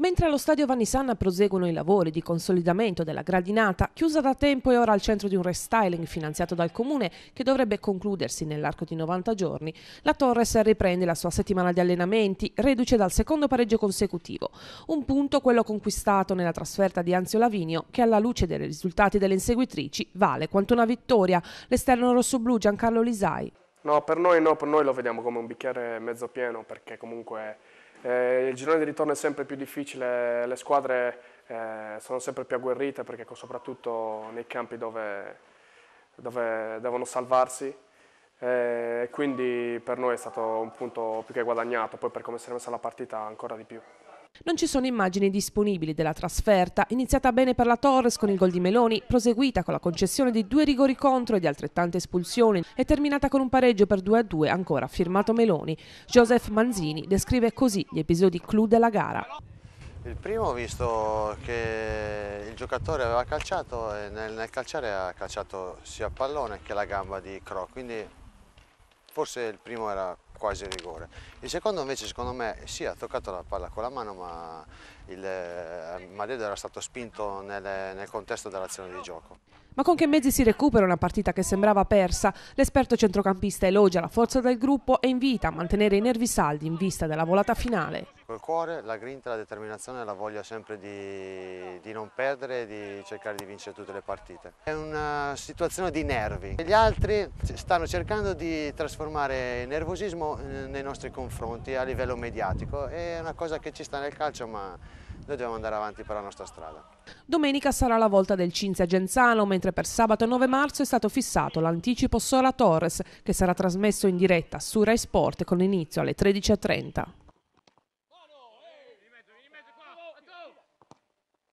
Mentre allo stadio Vanisana proseguono i lavori di consolidamento della gradinata, chiusa da tempo e ora al centro di un restyling finanziato dal comune che dovrebbe concludersi nell'arco di 90 giorni, la Torres riprende la sua settimana di allenamenti, reduce dal secondo pareggio consecutivo. Un punto quello conquistato nella trasferta di Anzio Lavinio, che alla luce dei risultati delle inseguitrici vale quanto una vittoria. L'esterno rossoblu Giancarlo Lisai. No, per noi no, per noi lo vediamo come un bicchiere mezzo pieno perché comunque eh, il girone di ritorno è sempre più difficile, le squadre eh, sono sempre più agguerrite perché soprattutto nei campi dove, dove devono salvarsi eh, quindi per noi è stato un punto più che guadagnato, poi per come si è messa la partita ancora di più. Non ci sono immagini disponibili della trasferta, iniziata bene per la Torres con il gol di Meloni, proseguita con la concessione di due rigori contro e di altrettante espulsioni e terminata con un pareggio per 2-2 ancora firmato Meloni. Joseph Manzini descrive così gli episodi clou della gara. Il primo ho visto che il giocatore aveva calciato e nel, nel calciare ha calciato sia il pallone che la gamba di Cro, quindi forse il primo era quasi rigore. Il secondo invece secondo me sì ha toccato la palla con la mano ma il eh, Madrid era stato spinto nel, nel contesto dell'azione di gioco. Ma con che mezzi si recupera una partita che sembrava persa? L'esperto centrocampista elogia la forza del gruppo e invita a mantenere i nervi saldi in vista della volata finale. Col cuore, la grinta, la determinazione e la voglia sempre di, di non perdere e di cercare di vincere tutte le partite. È una situazione di nervi. Gli altri stanno cercando di trasformare il nervosismo eh, nei nostri confronti a livello mediatico. È una cosa che ci sta nel calcio ma noi dobbiamo andare avanti per la nostra strada. Domenica sarà la volta del Cinzia Genzano, mentre per sabato 9 marzo è stato fissato l'anticipo Sola Torres, che sarà trasmesso in diretta su Rai Sport con inizio alle 13.30.